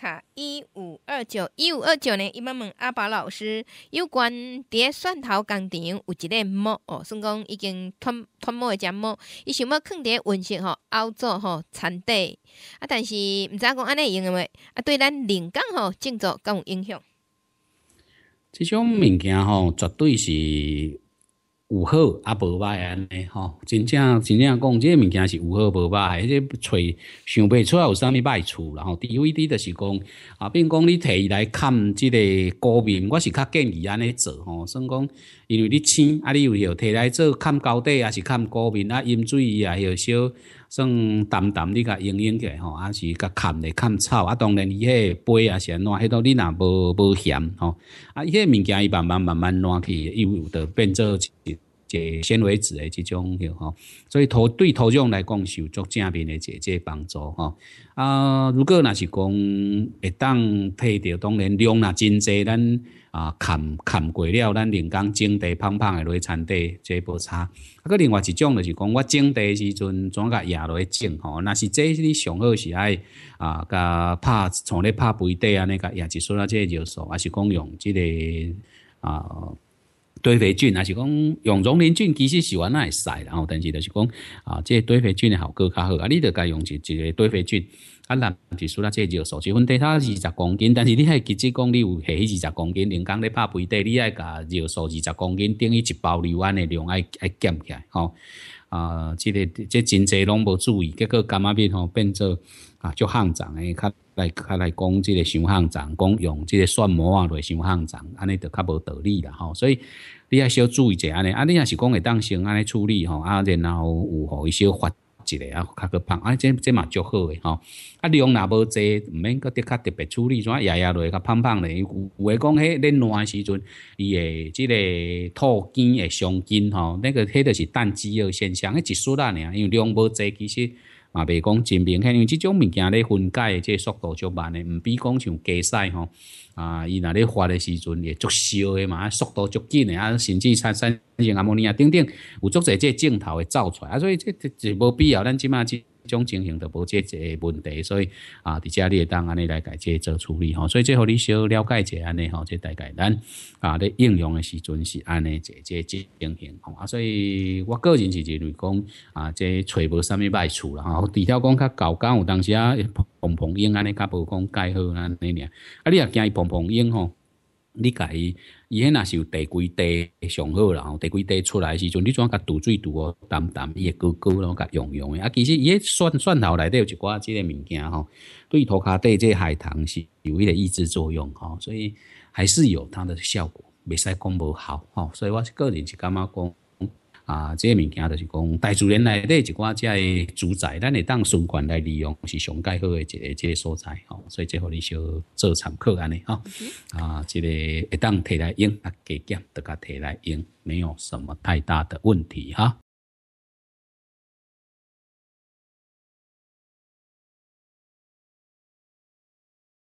卡一五二九一五二九呢，伊问问阿宝老师，有关咧蒜头工厂有一个木哦，算讲已经脱脱木的只木，伊想要伫咧温室吼，要做吼产地啊，但是毋知影讲安尼用袂啊，对咱临港吼，建筑有影响？即种物件吼，绝对是。有好啊无歹安尼吼，真正真正讲，即个物件是有好无歹，迄个揣想袂出来有啥物歹处，然后 DVD 就是讲啊，并讲你摕伊来砍即个高面，我是较建议安尼做吼，算讲因为你浅，啊你有许摕来做砍高低，也是砍高面啊，饮水伊啊许小算淡淡你甲用养起吼，啊是甲砍咧砍草啊。当然伊个杯啊是安怎，迄多你若无无嫌吼，啊，伊个物件伊慢慢慢慢烂去，又得变做。即纤维质的这种吼，所以土对土壤来讲，是有足正面的这这帮助吼。啊，如果那是讲会当配着，当然量若真济，咱啊砍砍过了，咱人工种地胖胖的去产地，这不差。啊，个另外一种就是讲，我种地时阵怎甲野去种吼，那是这是上好是爱啊，甲拍从咧拍肥地啊，那个也是说啊，这就素，还是讲用之个啊。堆肥菌，还是讲用溶磷菌，其实喜欢那会使，然后但是就是讲啊，这堆肥菌效果较好啊，你得该用一一个堆肥菌，啊，咱就算啦，这尿素，一分底它二十公斤，但是你系直接讲你有下二十公斤，人工你拍肥底，你爱加尿素二十公斤，等于一包牛丸的量爱爱减起来，好。啊，这个这真侪拢无注意，结果感嘛变吼变做啊，就行长诶，较来较来讲这个伤行长，讲用这个蒜膜啊来伤行长，安尼就较无道理啦吼。所以你还小要注意者安尼，啊，你要是讲会当心，安尼处理吼，啊，然后有好一些发。一个啊，较个芳啊，这这嘛足好诶吼。啊，量若无济，毋免搁的确特别处理，怎下下落较芳芳咧。有有诶讲，迄恁暖时阵，伊诶即个吐筋会伤筋吼，那个迄著是淡季个现象，迄一结束啊，啊，因为量无济，其实。嘛，未讲真明显，因为即种物件咧分解诶，这速度足慢诶，毋比讲像加塞吼，啊，伊若咧发诶时阵会足烧诶嘛，速度足紧诶啊，甚至产生阿摩尼亚等等，有足侪这镜头会走出来啊，所以这就无必要，咱即马去。种情形就无决一个问题，所以啊，伫遮你会当安尼来家己做处理吼，所以最好你小了解一下尼吼，即大概咱啊，咧应用诶时阵是安尼直接情形吼，啊，所以我个人认是讲啊，即揣无啥物否处啦吼，除了讲较高价，有当时啊碰碰应安尼较无讲盖好安尼尔，啊，你也惊伊碰碰应吼。你家伊伊，若是有第几会上好啦，然后第几块出来时阵，你啊甲拄水拄哦，淡淡伊会高高然后甲融融诶。啊，其实伊蒜蒜头内底有一寡即个物件吼，对涂骹底即个海棠是有一个抑制作用吼，所以还是有它的效果，未使讲无效吼，所以我是个人是感觉讲。啊，这物件就是讲大自然内底一寡只主宰，咱会当循环来利用，是上介好诶一个一个所在吼。所以，最互你少做参客安尼吼。啊，即个会当摕来用，啊，加减得甲摕来用，没有什么太大的问题哈。